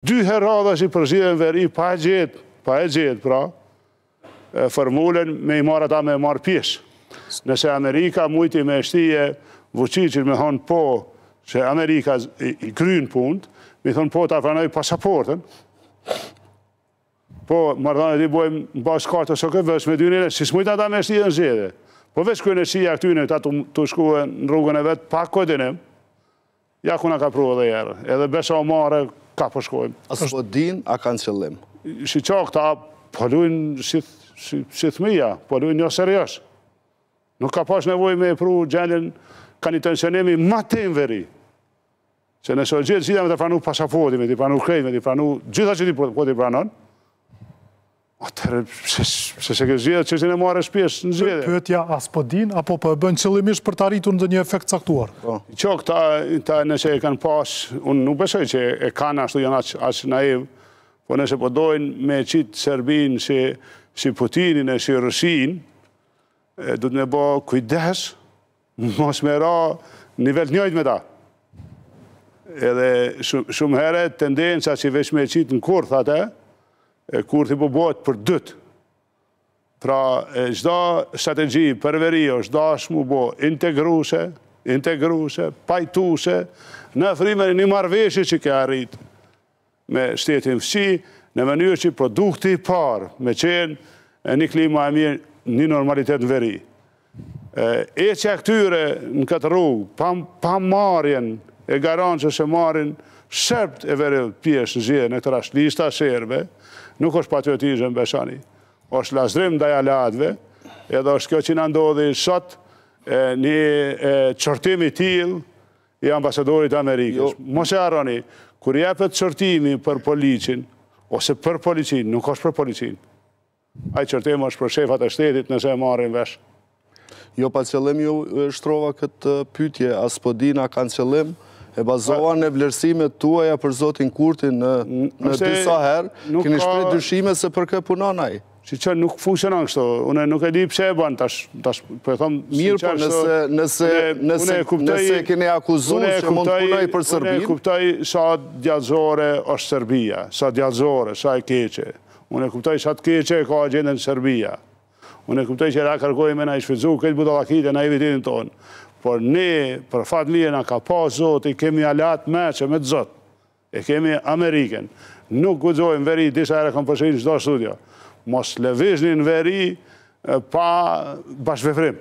dy herada që i përgjithën veri pa e gjithë, pa e gjithë, pra, formulen me i marë ata me marë pjesë. Nëse Amerika mujti me shtije vëqicin me thonë po, që Amerika i krynë punt, mi thonë po të afranoj pasaportën, po mërdanë e di bojmë në bashkë kartë ose këtë me dy njëre, si s'mujtë ata me shtije në zhjede. Po vesh kërë në shtija këtyne, ta të shkuë në rrugën e vetë, pa këtë një, ja ku nga ka pruë dhe jërë. Edhe besa o marë, ka përshkojmë. Po a së po din, a kanë qëllim? Shë qa këta përlujnë shithmija, përlujnë një seriash. Nuk ka pash nevoj me e pru gjenin, ka një të ma të gjithë gjithë me të pranu me të pranu krejt, me të pranu gjitha që ti po, po pranon, Atërë, se se ke zhjetë, që që në muarë e shpjesh në zhjetë? Pyetja, as po din, apo për po bënë qëllimish për të arritur në një efekt saktuar? Qo, po. jo, këta nëse e kanë pas, unë nuk besoj që e kanë ashtu janë as naiv, po nëse po dojnë me qitë Serbin si Putinin e si Rusinë, du të me bo kujdes, mos me ra nivel të njojt me ta. Edhe shumë heret tendenca që veç me qitë në kur, thate, kur të i po për dytë. Pra, gjda strategi, përveri, është dash mu bo integruse, integruse, pajtuse, në frimën e një marveshi që ke arrit me shtetin fësi, në mënyrë që produkti par me qenë e një klima e mirë një normalitet në veri. E që e këtyre në këtë rrugë, pa marjen e garancës e marjen shërpt e verë pjesh zhje në këtëra shlista shërbe, nuk është patriotizëm beshani, është lasdrim dhe jaladve, edhe është kjo që në ndodhi sot një qërtimi t'il i ambasadorit Amerikës. Jo. Mos e arroni, kër jepët qërtimi për policin, ose për policin, nuk është për policin, ajë qërtimi është për shefat e shtetit nëse e marrin vesh. Jo, pa qëllim, ju shtrova këtë pytje, aspo di nga kanë e bazova në vlerësime tuaja për Zotin Kurtin në disa herë, këni shprej dyshime se për këtë punonaj. Që që nuk funksionon kështu, une nuk e di pëse e ban, tash për po e thomë mirë për po, nëse, nëse, nëse, nëse që mund punoj për Serbin. Une e kuptaj sa djadzore është Serbia, sa djadzore, sa e keqe. Une e kuptaj sa të keqe e ka agendën Serbia. Une e kuptaj që e ra kërkojme na i shfizu këtë budalakit në i tonë por ne, për fatë mirë, në ka pa zotë, i kemi alat me që me të zotë, e kemi Ameriken. Nuk gudzojmë veri, disa ere kom përshirin qdo studio, mos levizhni në veri pa bashkëfrim.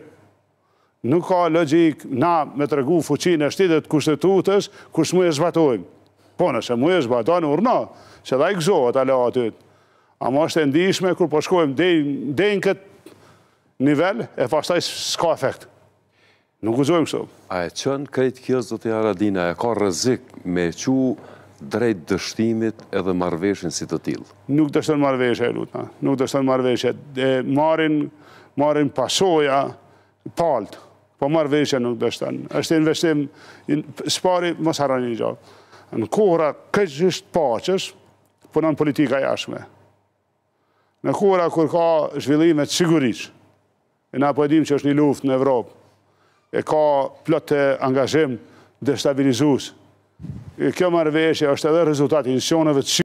Nuk ka logik na me të regu fuqin e shtetet kushtetutës, kush mu e zbatojmë. Po, nëse mu e zbatojmë, urna, që da i gëzohet ala atyt. A ma është e ndishme, kur përshkojmë po dhejnë këtë nivel, e pas s'ka efektë. Nuk u zojmë kështë. A e qënë krejt kjës do t'ja e ka rëzik me qu drejt dështimit edhe marveshin si të tilë? Nuk dështën marveshe, e lutëna. Nuk dështën marveshe. Marin pasoja paltë, po marveshe nuk dështën. Êshtë investim, spari, mos haran një gjallë. Në kohëra këtë gjithë pachës, punan politika jashme. Në kohëra kur ka zhvillimet sigurisht, e na po edhim që është një luft në Evropë, e ka plot të angazhim dhe stabilizus. Kjo marveshja është edhe rezultat i nësionëve të